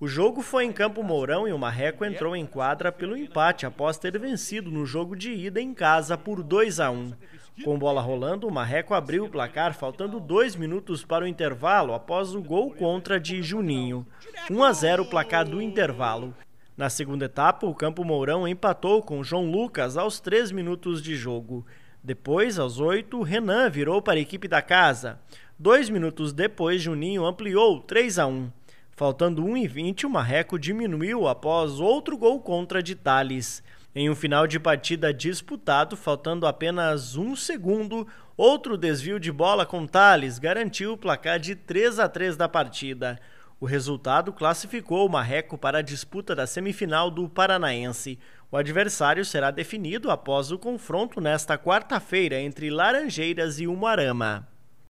O jogo foi em Campo Mourão e o Marreco entrou em quadra pelo empate após ter vencido no jogo de ida em casa por 2 a 1. Com bola rolando, o Marreco abriu o placar faltando dois minutos para o intervalo após o gol contra de Juninho. 1 a 0 o placar do intervalo. Na segunda etapa, o Campo Mourão empatou com João Lucas aos três minutos de jogo. Depois, aos oito, Renan virou para a equipe da casa. Dois minutos depois, Juninho ampliou 3 a 1. Faltando 1,20, o Marreco diminuiu após outro gol contra de Thales. Em um final de partida disputado, faltando apenas um segundo, outro desvio de bola com Thales garantiu o placar de 3 a 3 da partida. O resultado classificou o Marreco para a disputa da semifinal do Paranaense. O adversário será definido após o confronto nesta quarta-feira entre Laranjeiras e Umarama.